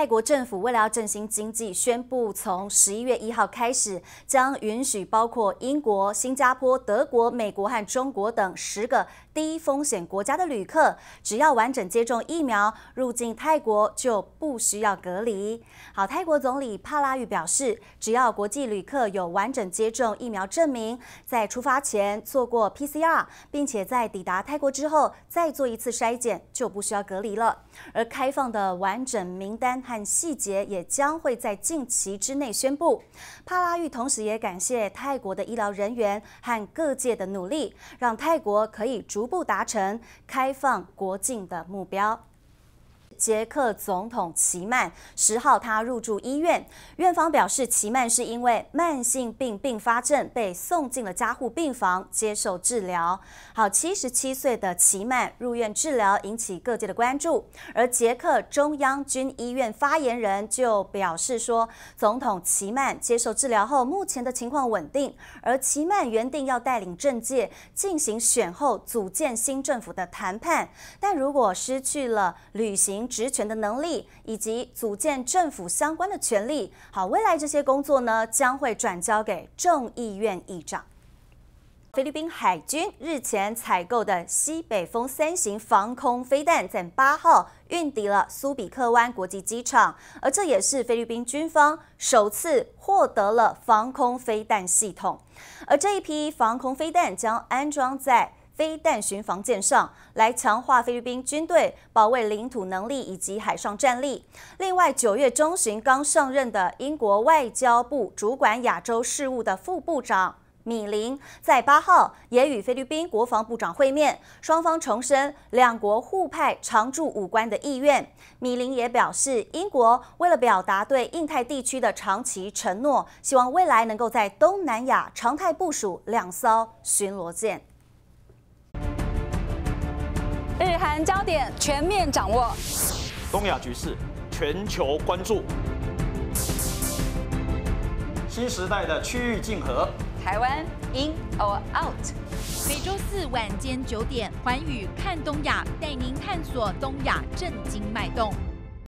泰国政府为了要振兴经济，宣布从十一月一号开始，将允许包括英国、新加坡、德国、美国和中国等十个低风险国家的旅客，只要完整接种疫苗入境泰国就不需要隔离。好，泰国总理帕拉育表示，只要国际旅客有完整接种疫苗证明，在出发前做过 PCR，并且在抵达泰国之后再做一次筛检，就不需要隔离了。而开放的完整名单。和细节也将会在近期之内宣布。帕拉育同时也感谢泰国的医疗人员和各界的努力，让泰国可以逐步达成开放国境的目标。捷克总统齐曼十号他入住医院，院方表示齐曼是因为慢性病并发症被送进了加护病房接受治疗。好，七十七岁的齐曼入院治疗引起各界的关注，而捷克中央军医院发言人就表示说，总统齐曼接受治疗后目前的情况稳定，而齐曼原定要带领政界进行选后组建新政府的谈判，但如果失去了履行。职权的能力以及组建政府相关的权利。好，未来这些工作呢将会转交给众议院议长。菲律宾海军日前采购的西北风三型防空飞弹在八号运抵了苏比克湾国际机场，而这也是菲律宾军方首次获得了防空飞弹系统。而这一批防空飞弹将安装在。非弹巡防舰上来强化菲律宾军队保卫领土能力以及海上战力。另外，九月中旬刚上任的英国外交部主管亚洲事务的副部长米林在八号也与菲律宾国防部长会面，双方重申两国互派常驻武官的意愿。米林也表示，英国为了表达对印太地区的长期承诺，希望未来能够在东南亚常态部署两艘巡逻舰。谈焦点全面掌握，东亚局势全球关注，新时代的区域竞合，台湾 in or out？每周四晚间九点，环宇看东亚，带您探索东亚震惊脉动。